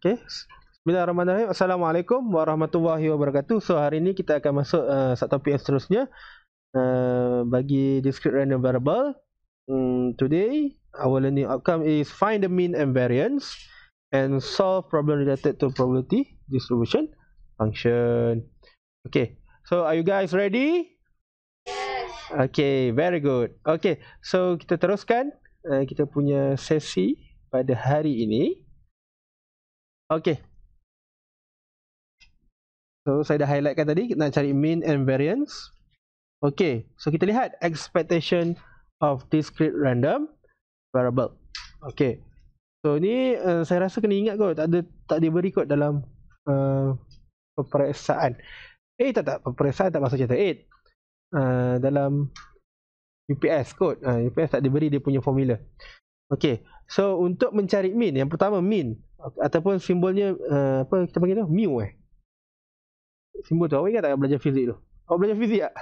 Okey, Bismillahirrahmanirrahim. Assalamualaikum warahmatullahi wabarakatuh. So hari ini kita akan masuk uh, eh, satu topik yang seterusnya. Uh, bagi discrete random variable. Um, today, our learning outcome is find the mean and variance and solve problem related to probability distribution function. Okay. So are you guys ready? Okay, very good. Okay, so kita teruskan uh, kita punya sesi pada hari ini. Okay. So, saya dah highlightkan tadi. Kita nak cari mean and variance. Okay. So, kita lihat expectation of discrete random variable. Okay. So, ni uh, saya rasa kena ingat kot. Tak ada, tak diberi kot dalam uh, peperiksaan. Eh, tak tak. Peperiksaan tak masuk cerita. Eh, uh, dalam UPS kot. Uh, eh, UPS tak diberi dia punya formula. Okay. So, untuk mencari mean. Yang pertama, mean ataupun simbolnya uh, apa kita panggil tu mu eh simbol tu awak ingat tak belajar fizik tu awak belajar fizik tak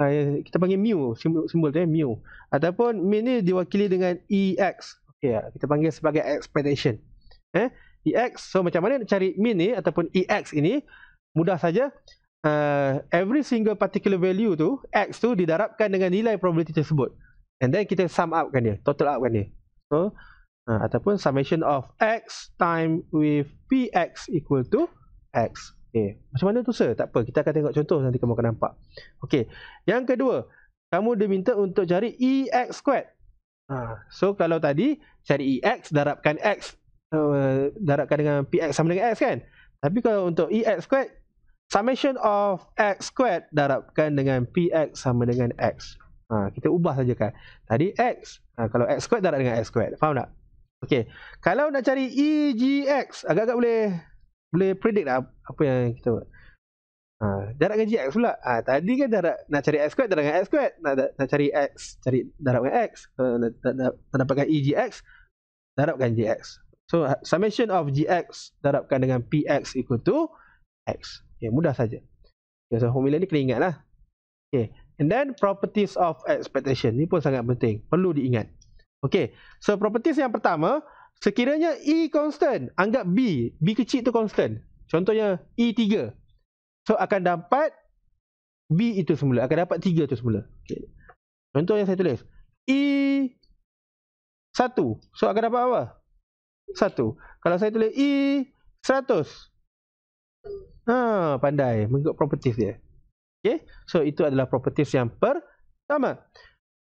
uh, kita panggil mu simbol, simbol tu eh mu ataupun min ni diwakili dengan ex okay ya. kita panggil sebagai expectation eh ex so macam mana nak cari min ni ataupun ex ini mudah saja uh, every single particular value tu x tu didarabkan dengan nilai probability tersebut and then kita sum up kan dia total up kan dia so uh, ha, ataupun summation of x time with px equal to x. Okay. Macam mana tu sir? Tak apa. Kita akan tengok contoh nanti kamu akan nampak. Okey. Yang kedua, kamu diminta untuk cari e x squared. Ha, so kalau tadi cari e x darabkan x uh, darabkan dengan px sama dengan x kan? Tapi kalau untuk e x squared summation of x squared darabkan dengan px sama dengan x. Ha, kita ubah saja kan. Tadi x, ha, kalau x squared darab dengan x squared. Faham tak? Okay, kalau nak cari EGX, agak-agak boleh boleh predict lah apa yang kita buat. Ha, darab dengan GX pula. Ha, tadi kan darab, nak cari X squared, darab dengan X squared. Nak, da, nak cari X, cari darab dengan X. Kalau nak, nak, nak, dapatkan EGX, darabkan GX. So, ha, summation of GX darabkan dengan PX equal to X. Okay, mudah saja. Jadi so, formula ni kena ingat lah. Okay. And then, properties of expectation. Ni pun sangat penting. Perlu diingat. Okay. So, properties yang pertama, sekiranya E constant, anggap B. B kecil tu constant. Contohnya E3. So, akan dapat B itu semula. Akan dapat 3 itu semula. Okay. Contoh yang saya tulis. E1. So, akan dapat apa? 1. Kalau saya tulis E100. Ha, pandai. Mengikut properties dia. Okay. So, itu adalah properties yang pertama.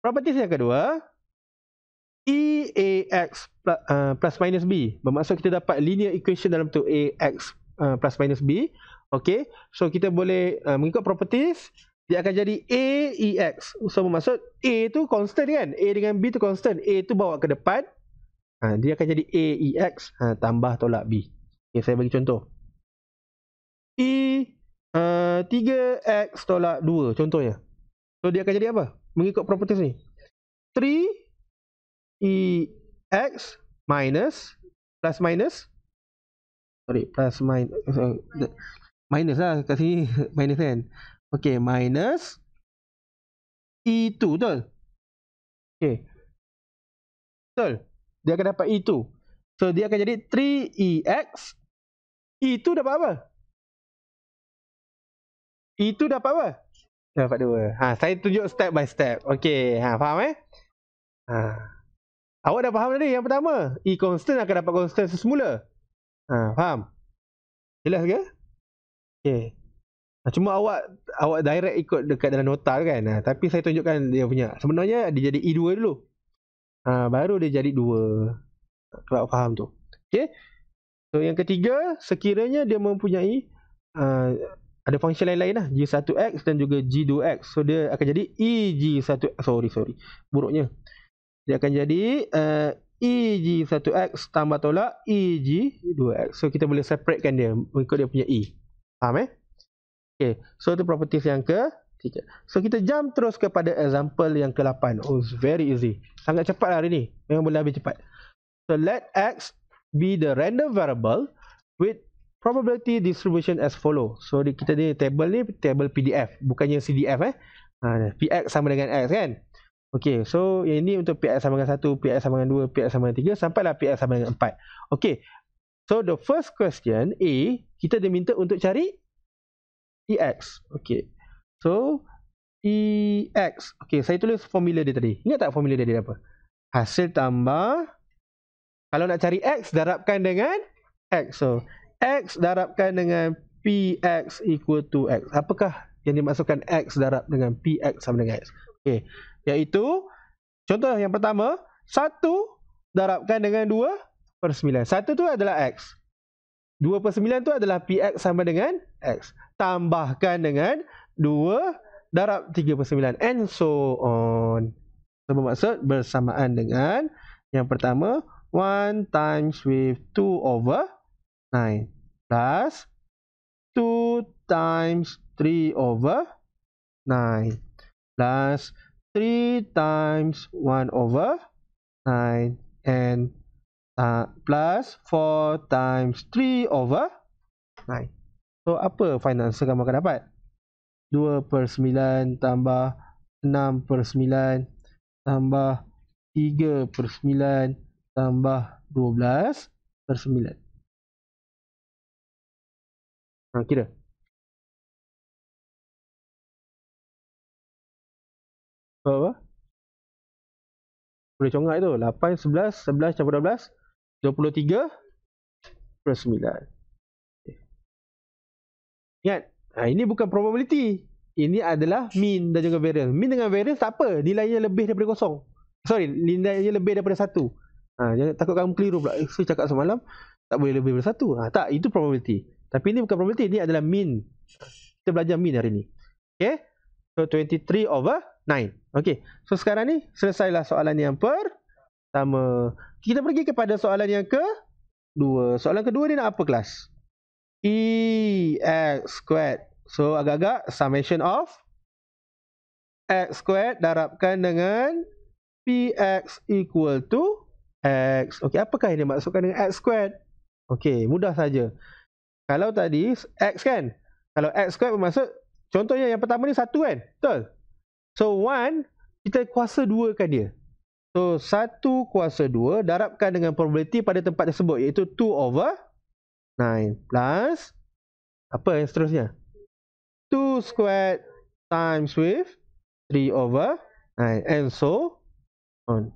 Properties yang kedua e a x uh, plus minus B. Bermaksud kita dapat linear equation dalam tu x uh, plus minus B. Okay. So kita boleh uh, mengikut properties. Dia akan jadi e x. So bermaksud A tu constant kan? A dengan B tu constant. A tu bawa ke depan. Ha, dia akan jadi e x ha, tambah tolak B. Okay, saya bagi contoh. E uh, 3X tolak 2 contohnya. So dia akan jadi apa? Mengikut properties ni. 3 e x minus plus minus sorry plus minus minus lah kat sini minus kan okay minus E2 betul okay betul dia akan dapat E2 so dia akan jadi 3EX e E2 dapat apa? E2 dapat apa? dapat dua. ha, saya tunjuk step by step okay ha, faham eh? ha Awak dah faham tadi yang pertama. E constant akan dapat constant semula. Ha, faham? Jelas ke? Okey. Ha, cuma awak awak direct ikut dekat dalam nota kan. Ha, tapi saya tunjukkan dia punya. Sebenarnya dia jadi E2 dulu. Ha, baru dia jadi 2. Kalau faham tu. Okey. So yang ketiga, sekiranya dia mempunyai uh, ada fungsi lain-lain lah. G1X dan juga G2X. So dia akan jadi EG1X. Sorry, sorry. Buruknya. Dia akan jadi uh, eh, EG 1X tambah tolak EG 2X. So kita boleh separatekan dia mengikut dia punya E. Faham eh? Okay. So itu properties yang ke tiga. So kita jump terus kepada example yang ke lapan. Oh it's very easy. Sangat cepat lah hari ni. Memang boleh habis cepat. So let X be the random variable with probability distribution as follow. So kita ni table ni table PDF. Bukannya CDF eh. Ha, PX sama dengan X kan? Okey, so yang ini untuk PX sama dengan 1, PX sama dengan 2, PX sama dengan 3, lah PX sama dengan 4. Okey, so the first question A, kita diminta untuk cari EX. Okey, so EX. Okey, saya tulis formula dia tadi. Ingat tak formula dia, dia apa? Hasil tambah, kalau nak cari X, darabkan dengan X. So, X darabkan dengan PX equal to X. Apakah yang dimaksudkan X darab dengan PX sama dengan X? Okey iaitu contoh yang pertama 1 darabkan dengan 2 per 9. 1 tu adalah X. 2 per 9 tu adalah PX sama dengan X. Tambahkan dengan 2 darab 3 per 9. And so on. So bermaksud bersamaan dengan yang pertama 1 times with 2 over 9 plus 2 times 3 over 9 plus 3 times 1 over 9 and uh, plus 4 times 3 over 9. So, apa final answer kamu akan dapat? 2 per 9 tambah 6 per 9 tambah 3 per 9 tambah 12 per 9. Ha, kira. apa? Boleh congak tu. 8, 11, 11 campur 12. 23, 29. Okay. Ingat. Ha, ini bukan probability. Ini adalah mean dan juga variance. Mean dengan variance tak apa. Nilainya lebih daripada kosong. Sorry, nilainya lebih daripada satu. Ha, jangan takut kamu keliru pula. Eh, saya cakap semalam, tak boleh lebih daripada satu. Ha, tak, itu probability. Tapi ini bukan probability. Ini adalah mean. Kita belajar mean hari ini. Okay? So 23 over 9. Okey. So sekarang ni selesailah soalan yang pertama. Kita pergi kepada soalan yang ke 2. Soalan kedua ni nak apa kelas? E x squared. So agak-agak summation of x squared darabkan dengan px equal to x. Okey, apakah yang dimaksudkan dengan x squared? Okey, mudah saja. Kalau tadi x kan? Kalau x squared bermaksud Contohnya yang pertama ni satu kan? Betul? So one, kita kuasa dua kan dia. So satu kuasa dua darabkan dengan probability pada tempat tersebut iaitu 2 over 9 plus apa yang seterusnya? 2 squared times with 3 over 9 and so on.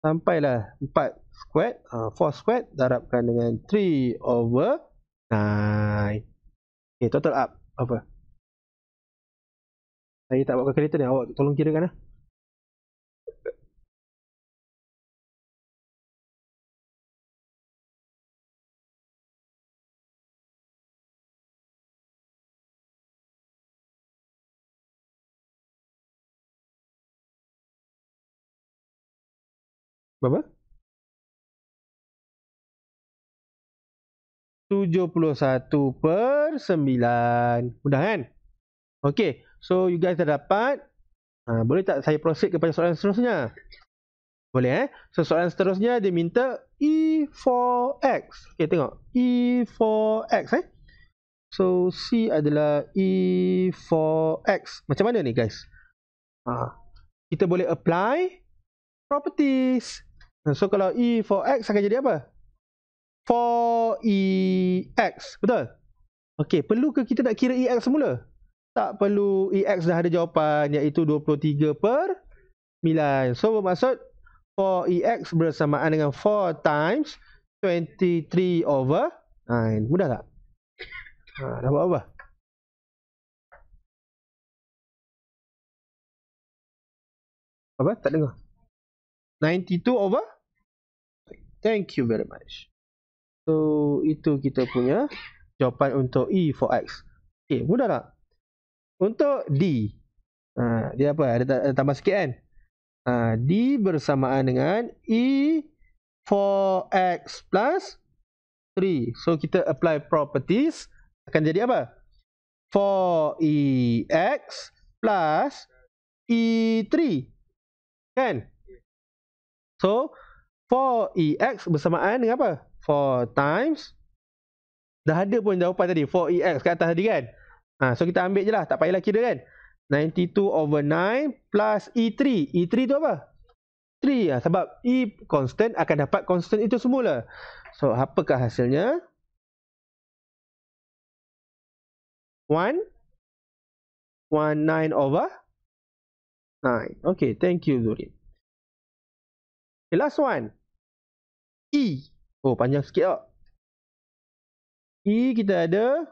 Sampailah 4 squared, uh, 4 squared darabkan dengan 3 over Nice. Eh, okay, total up. Apa? Saya tak buat kereta ni. Awak tolong kira kan lah. Berapa? 71 per 9. Mudah kan? Okay. So, you guys dah dapat. Ha, boleh tak saya proceed kepada soalan seterusnya? Boleh eh? So, soalan seterusnya dia minta E4X. Okay, tengok. E4X eh? So, C adalah E4X. Macam mana ni guys? Ha. Kita boleh apply properties. So, kalau E4X akan jadi apa? 4EX Betul? Okey, perlu ke kita nak kira EX semula? Tak perlu EX dah ada jawapan iaitu 23 per 9 So bermaksud 4EX bersamaan dengan 4 times 23 over 9 Mudah tak? Ha, dah buat apa? Apa? Tak dengar 92 over Thank you very much. So itu kita punya jawapan untuk E for X. Okay, eh, mudah tak? Untuk D. Ha, dia apa? Ada, ada tambah sikit kan? Ha, D bersamaan dengan E for X plus 3. So kita apply properties akan jadi apa? 4 E X plus E 3. Kan? So 4EX bersamaan dengan apa? 4 times Dah ada pun jawapan tadi 4EX kat atas tadi kan ha, So kita ambil je lah Tak payahlah kira kan 92 over 9 plus E3 E3 tu apa? 3 lah ha, sebab E constant akan dapat constant itu semula So apakah hasilnya? 1 19 over 9 Okay thank you Zurin okay, Last one E Oh panjang sikit tak E kita ada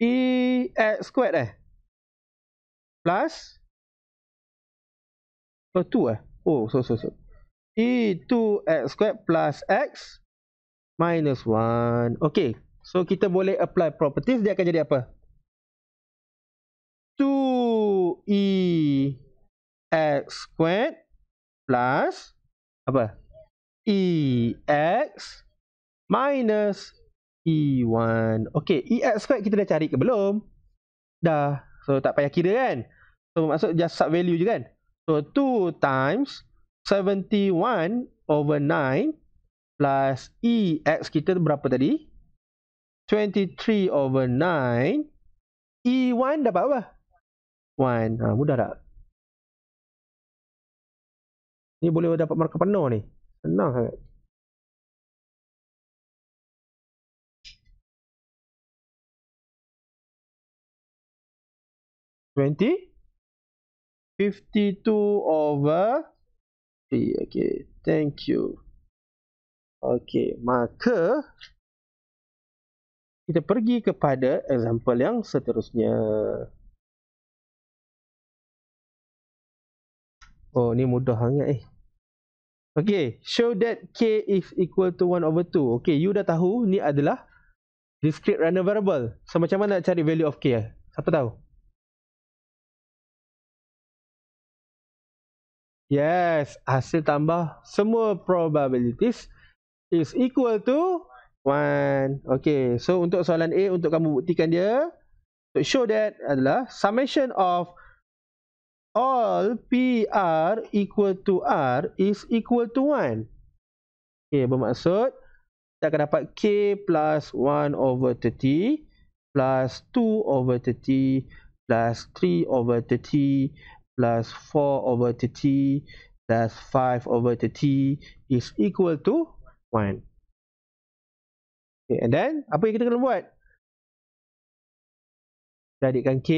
E X squared eh Plus Oh 2 eh Oh so so so E 2 X squared plus X Minus 1 Okay So kita boleh apply properties Dia akan jadi apa 2 E X squared Plus Apa EX minus E1. Okay, EX squared kita dah cari ke belum? Dah. So, tak payah kira kan? So, maksud just sub value je kan? So, 2 times 71 over 9 plus EX kita berapa tadi? 23 over 9. E1 dapat apa? 1. Ha, ah, mudah tak? Ni boleh dapat markah penuh ni. Senang sangat. Twenty? Fifty-two over three. Okay. Thank you. Okay. Maka, kita pergi kepada example yang seterusnya. Oh, ni mudah sangat eh. Okay, show that k is equal to 1 over 2. Okay, you dah tahu ni adalah discrete random variable. So, macam mana nak cari value of k? Eh? Siapa tahu? Yes, hasil tambah semua probabilities is equal to 1. Okay, so untuk soalan A, untuk kamu buktikan dia. Show that adalah summation of all p r equal to R is equal to 1. Okay, bermaksud kita akan dapat K plus 1 over 30 plus 2 over 30 plus 3 over 30 plus 4 over 30 plus 5 over 30 is equal to 1. Okay, and then apa yang kita kena buat? Jadikan K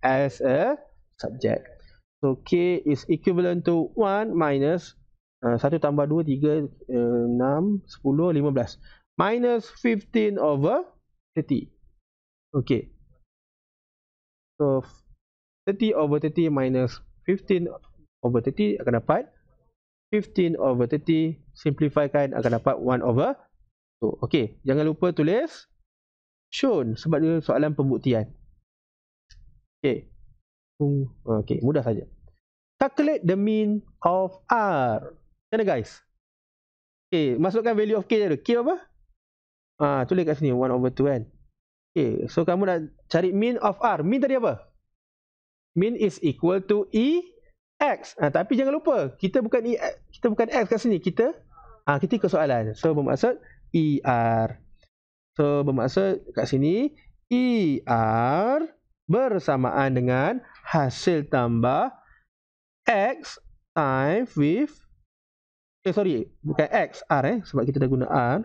as a subject. So K is equivalent to 1 minus uh, 1 tambah 2, 3, uh, 6, 10, 15. Minus 15 over 30. Okay. So 30 over 30 minus 15 over 30 akan dapat 15 over 30 simplifykan akan dapat 1 over So Okay. Jangan lupa tulis shown sebab dia soalan pembuktian. Okay. Okay, mudah saja. Calculate the mean of R. Kena guys. Okay, masukkan value of K dulu. K apa? Ah, tulis kat sini 1 over 2 kan. Okay, so kamu nak cari mean of R. Mean tadi apa? Mean is equal to E X. Ah, tapi jangan lupa, kita bukan E kita bukan X kat sini. Kita ah kita ikut soalan. So bermaksud E R. So bermaksud kat sini E R bersamaan dengan hasil tambah x time with eh sorry bukan x r eh sebab kita dah guna r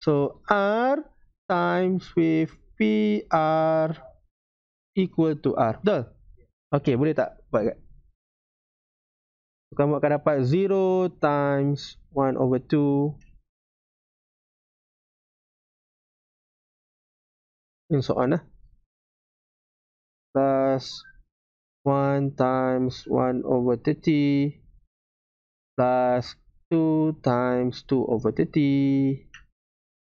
so r times with p r equal to r betul okey boleh tak buat kat kamu akan dapat 0 times 1 over 2 and so lah eh? plus One times one over thirty plus two times two over thirty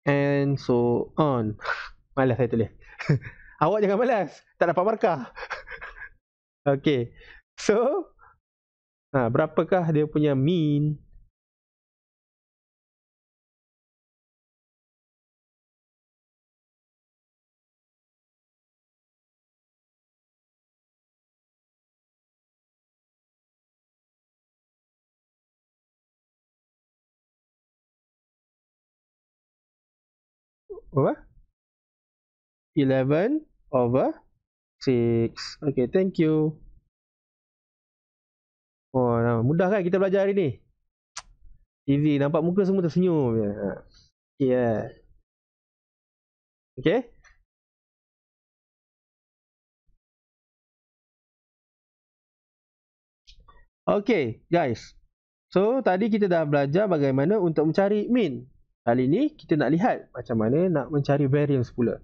and so on malas saya tulis awak jangan malas tak dapat markah okay so ha, berapakah dia punya mean over 11 over 6 Okay, thank you Oh, nah, mudah kan kita belajar hari ni Easy, nampak muka semua tersenyum je Yeah Okay Okay, guys So, tadi kita dah belajar bagaimana untuk mencari mean Kali ni kita nak lihat macam mana nak mencari variance pula.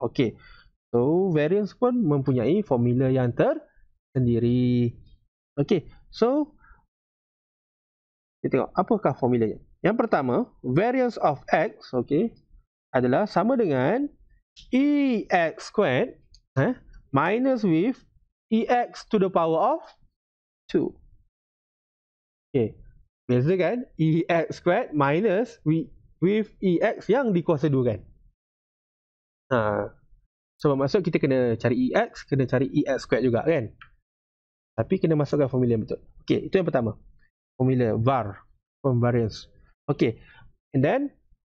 Okey. So variance pun mempunyai formula yang tersendiri. Okey. So kita tengok apakah formulanya. Yang pertama, variance of x okey adalah sama dengan e x squared eh, minus with e x to the power of 2. Okey. Beza kan? E x squared minus with with EX yang dikuasa durian. Ha. So, maksud kita kena cari EX, kena cari EX squared juga kan? Tapi kena masukkan formula yang betul. Okay, itu yang pertama. Formula VAR. Form variance. Okay. And then,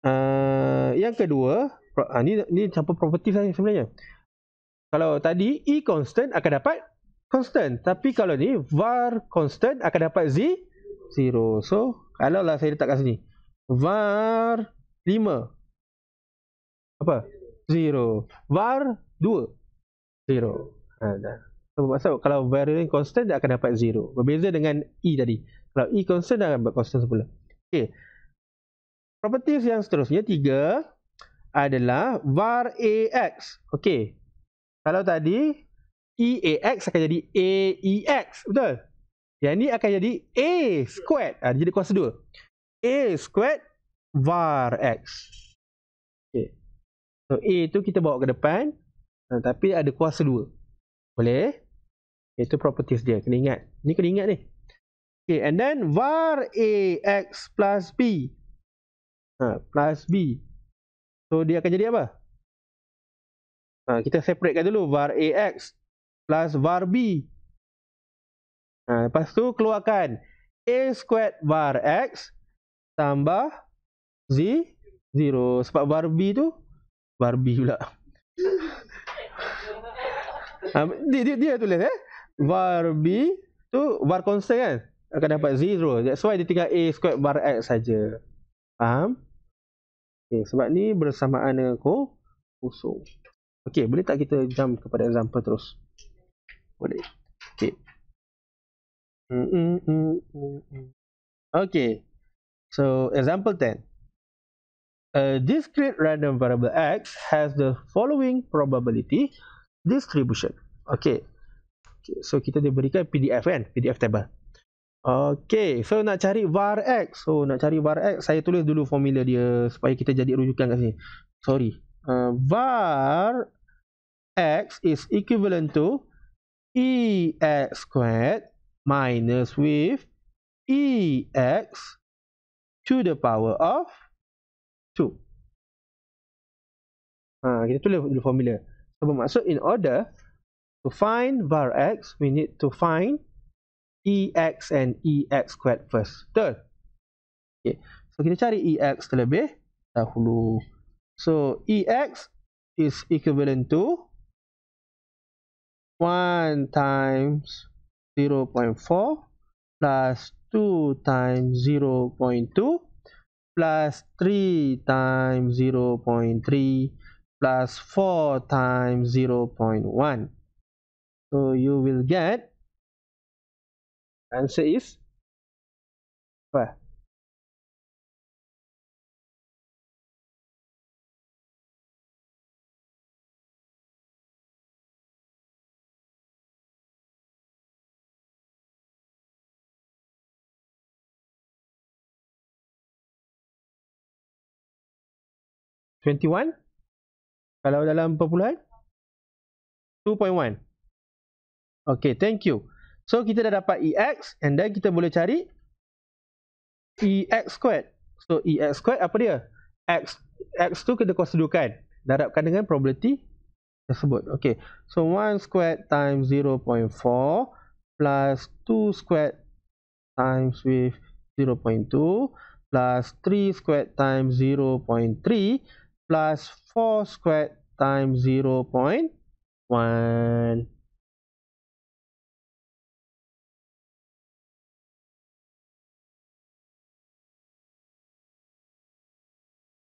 uh, yang kedua, uh, ni, ni campur properties lah sebenarnya. Kalau tadi E constant akan dapat constant. Tapi kalau ni VAR constant akan dapat Z. Zero. So, kalau lah saya letak kat sini var 5 apa 0 var 2 0 ha, dah. sebab maksud, kalau variable constant dia akan dapat 0 berbeza dengan e tadi kalau e constant dia akan dapat constant semula okey properties yang seterusnya 3 adalah var ax okey kalau tadi e ax akan jadi e aex betul yang ni akan jadi a squared ha, jadi kuasa 2 A squared var X. Okay. So A tu kita bawa ke depan. Eh, tapi ada kuasa 2. Boleh? Itu properties dia. Kena ingat. Ni kena ingat ni. Okay. And then var A X plus B. Ha, plus B. So dia akan jadi apa? Ha, kita separatekan dulu. Var A X plus var B. Ha, lepas tu keluarkan. A squared var X tambah Z zero sebab Barbie tu Barbie pula um, dia, dia, dia tulis eh Barbie tu bar constant kan akan dapat zero that's why dia tinggal a squared bar x saja faham okay, sebab ni bersamaan dengan ko kosong Okay. boleh tak kita jump kepada example terus boleh Okay. mm, mm, mm, mm, mm. okey So example 10. A discrete random variable x has the following probability distribution. Okay. okay. So kita diberikan PDF kan, PDF table. Okay, so nak cari var x. So nak cari var x, saya tulis dulu formula dia supaya kita jadi rujukan kat sini. Sorry. Uh, var x is equivalent to e x squared minus with e x to the power of 2. Ha, kita tulis dulu formula. So, bermaksud in order to find var x, we need to find ex and ex squared first. Betul? Okay. So, kita cari ex terlebih dahulu. So, ex is equivalent to 1 times 0.4 plus 2 2 times 0.2 plus 3 times 0.3 plus 4 times 0.1 so you will get answer is 12 21 kalau dalam perpuluhan 2.1 ok thank you so kita dah dapat EX and then kita boleh cari EX squared so EX squared apa dia X X tu kita kosedukan darabkan dengan probability tersebut ok so 1 squared times 0.4 plus 2 squared times with 0.2 plus 3 squared times 0.3 plus 4 squared times 0.1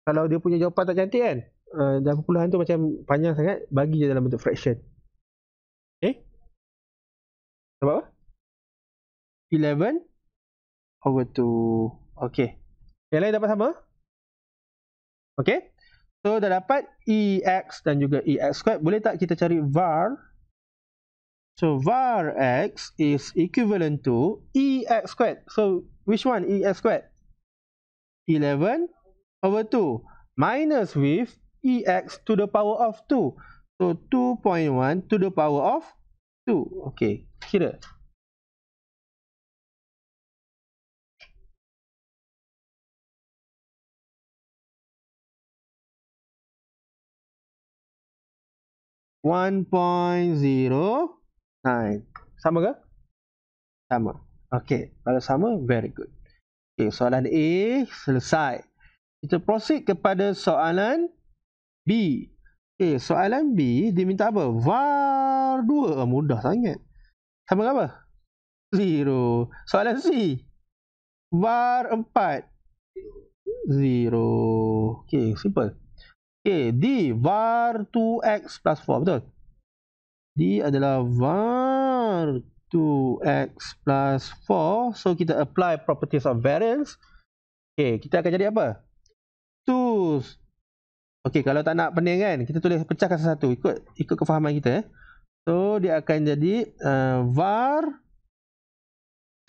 Kalau dia punya jawapan tak cantik kan uh, eh, Dan perpuluhan tu macam panjang sangat Bagi je dalam bentuk fraction Okay eh? Sebab apa? 11 over 2 Okay Yang lain dapat sama? Okay So dah dapat EX dan juga EX squared. Boleh tak kita cari VAR? So VAR X is equivalent to EX squared. So which one EX squared? 11 over 2 minus with EX to the power of 2. So 2.1 to the power of 2. Okay, kira. 1.09 Sama ke? Sama Okay Kalau sama Very good Okay soalan A Selesai Kita proceed kepada soalan B Okay soalan B diminta minta apa? VAR 2 ah, Mudah sangat Sama ke apa? 0 Soalan C VAR 4 0 Okay simple Okay, D var 2x plus 4 betul. D adalah var 2x plus 4. So kita apply properties of variance. Okay, kita akan jadi apa? 2. Okay, kalau tak nak pening kan, kita tulis pecahkan satu ikut ikut kefahaman kita. Eh. So dia akan jadi uh, var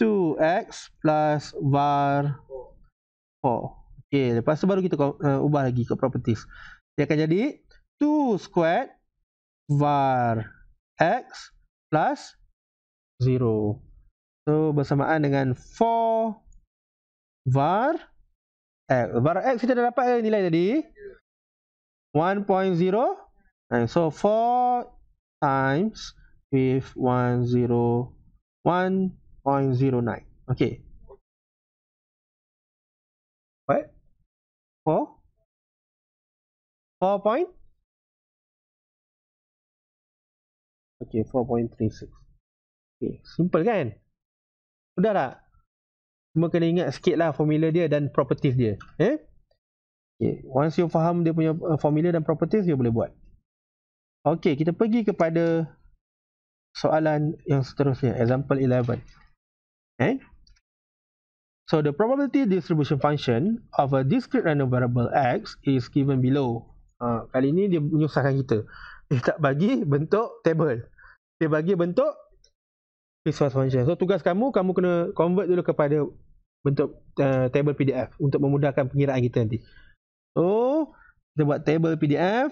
2x plus var 4. Okay, lepas tu baru kita uh, ubah lagi ke properties. Dia akan jadi 2 squared var x plus 0. So bersamaan dengan 4 var x. Var x kita dah dapat ke kan nilai tadi? 1.0. so 4 times with 10 1.09. Okay. What? 4? PowerPoint. Okay, 4.36. Okay, simple kan? Sudah tak? Cuma kena ingat sikit lah formula dia dan properties dia. Eh? Okay, once you faham dia punya uh, formula dan properties, you boleh buat. Okay, kita pergi kepada soalan yang seterusnya. Example 11. Eh? So, the probability distribution function of a discrete random variable x is given below. Ha, kali ni dia menyusahkan kita. Dia tak bagi bentuk table. Dia bagi bentuk resource function. So tugas kamu, kamu kena convert dulu kepada bentuk uh, table PDF untuk memudahkan pengiraan kita nanti. So, kita buat table PDF.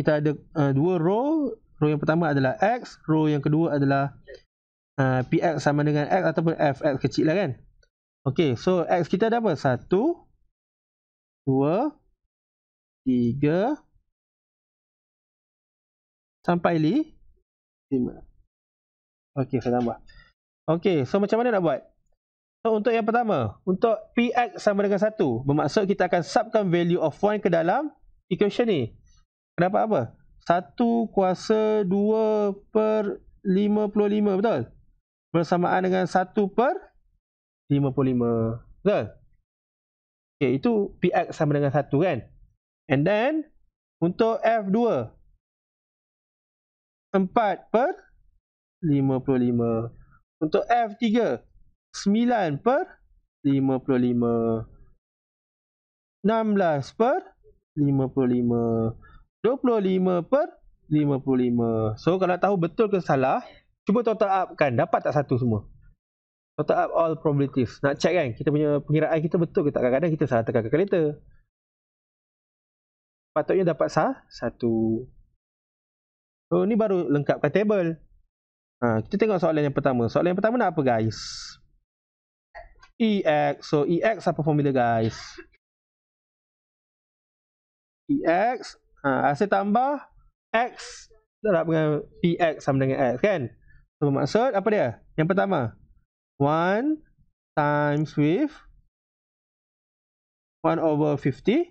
Kita ada uh, dua row. Row yang pertama adalah X. Row yang kedua adalah uh, eh, PX sama dengan X ataupun F. X kecil lah kan. Okay, so X kita ada apa? Satu, dua, tiga tiga sampai li lima Okey, saya tambah Okey, so macam mana nak buat so untuk yang pertama untuk px sama dengan satu, bermaksud kita akan subkan value of 1 ke dalam equation ni kenapa apa Satu kuasa dua per lima puluh lima betul bersamaan dengan satu per lima puluh lima. Okey, itu px sama dengan satu kan And then untuk F2 4 per 55. Untuk F3 9 per 55. 16 per 55. 25 per 55. So kalau tahu betul ke salah, cuba total up kan. Dapat tak satu semua? Total up all probabilities. Nak check kan kita punya pengiraan kita betul ke tak. Kadang-kadang kita salah tekan calculator patutnya dapat sah satu. So oh, ni baru lengkapkan table. Ha, kita tengok soalan yang pertama. Soalan yang pertama nak apa guys? EX. So EX apa formula guys? EX. Ha, hasil tambah X darab dengan PX sama dengan X kan? So maksud apa dia? Yang pertama. 1 times with 1 over 55.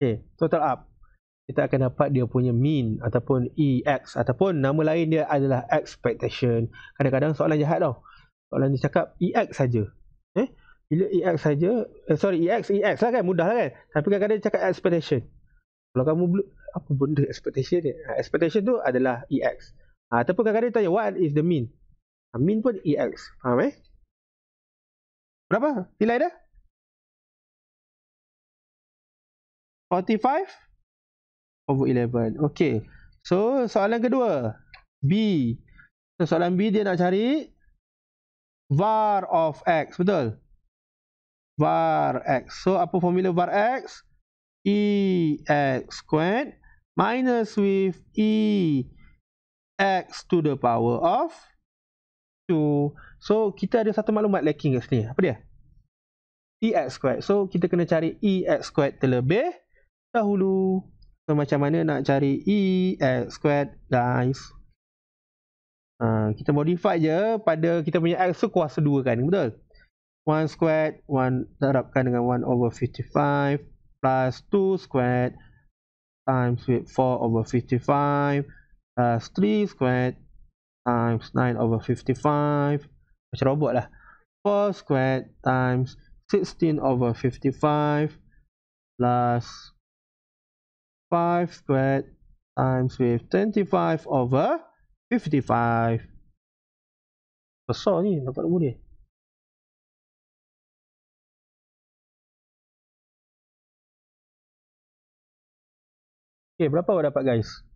Okay, total up. Kita akan dapat dia punya mean ataupun EX ataupun nama lain dia adalah expectation. Kadang-kadang soalan jahat tau. Soalan dia cakap EX saja. Eh, bila EX saja, eh, sorry EX, EX lah kan, mudah lah kan. Tapi kadang-kadang dia cakap expectation. Kalau kamu belum, apa benda expectation ni? Ha, expectation tu adalah EX. Ha, ataupun kadang-kadang tanya, what is the mean? Ha, mean pun EX. Faham eh? Berapa? Nilai dah? 45 over 11. Okey. So, soalan kedua. B. So, soalan B dia nak cari var of x. Betul? Var x. So, apa formula var x? E x squared minus with E x to the power of 2. So, kita ada satu maklumat lacking kat sini. Apa dia? E x squared. So, kita kena cari E x squared terlebih dahulu so macam mana nak cari e x squared guys uh, kita modify je pada kita punya x tu kuasa 2 kan betul 1 squared 1 darabkan dengan 1 over 55 plus 2 squared times with 4 over 55 plus 3 squared times 9 over 55 macam robot lah 4 squared times 16 over 55 plus 5 squared times with 25 over 55 besar ni dapat nombor dia Okay, berapa awak dapat guys? 1.5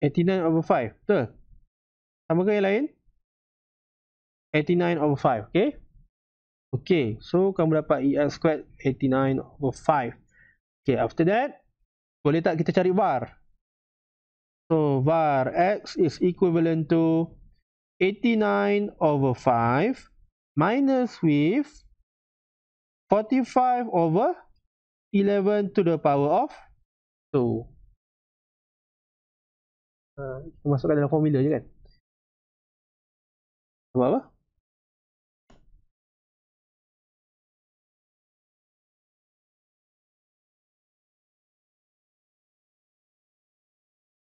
89 over 5 betul sama ke yang lain 89 over 5 okay. Okay, so kamu dapat EL squared 89 over 5 Okay, after that boleh tak kita cari var so var x is equivalent to 89 over 5 minus with 45 over 11 to the power of 2 Ha, kita masukkan dalam formula je kan sebab apa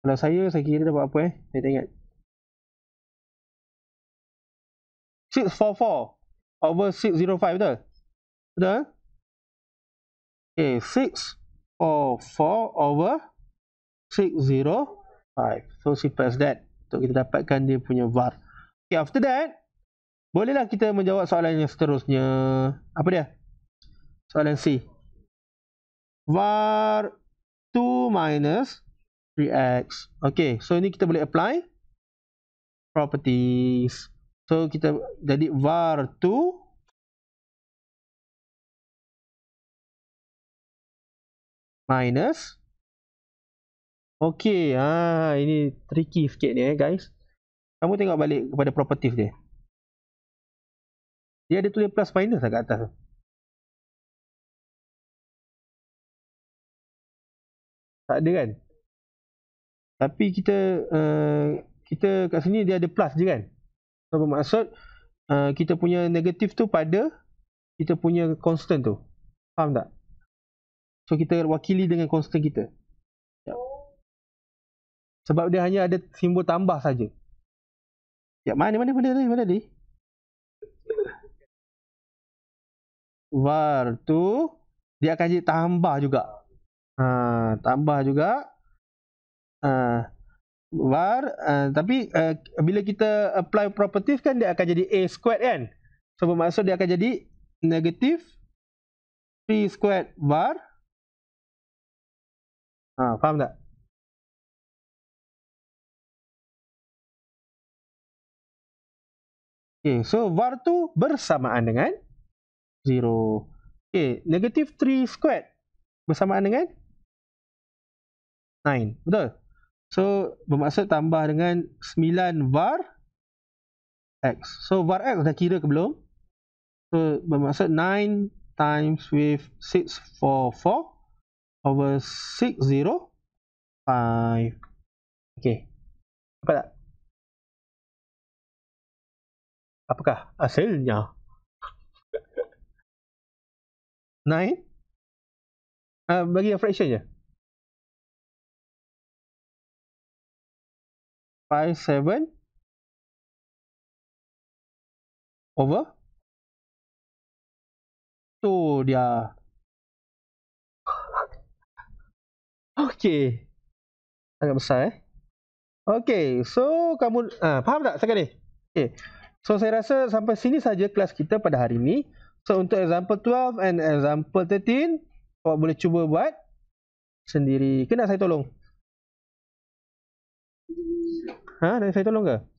kalau saya saya kira dapat apa eh saya tak ingat 644 over 605 betul betul eh? Okay, 644 over 605 5 so si press that untuk kita dapatkan dia punya var ok after that bolehlah kita menjawab soalan yang seterusnya apa dia soalan C var 2 minus 3x ok so ini kita boleh apply properties so kita jadi var 2 minus Okey, ha ini tricky sikit ni eh guys. Kamu tengok balik kepada properties dia. Dia ada tulis plus minus lah kat atas tu. Tak ada kan? Tapi kita uh, kita kat sini dia ada plus je kan? So bermaksud uh, kita punya negatif tu pada kita punya constant tu. Faham tak? So kita wakili dengan constant kita sebab dia hanya ada simbol tambah saja. Ya mana mana mana mana tadi? Var tu dia akan jadi tambah juga. Ha, tambah juga. Ha, var ha, tapi uh, bila kita apply properties kan dia akan jadi a squared kan. So bermaksud dia akan jadi negatif p squared var. Ha, faham tak? Okay, so var tu bersamaan dengan 0. Okay, negative 3 squared bersamaan dengan 9. Betul? So, bermaksud tambah dengan 9 var x. So, var x dah kira ke belum? So, bermaksud 9 times with 644 over 605. Okay. Dapat tak? Apakah hasilnya? Nine? Uh, ah, bagi yang fraction je. Five, seven. Over. Tu dia. Okay. Agak besar eh. Okay. So, kamu... Uh, faham tak sekarang ni? Okay. So saya rasa sampai sini saja kelas kita pada hari ini. So untuk example 12 and example 13, awak boleh cuba buat sendiri. Kena saya tolong? Ha, nak saya tolong ke?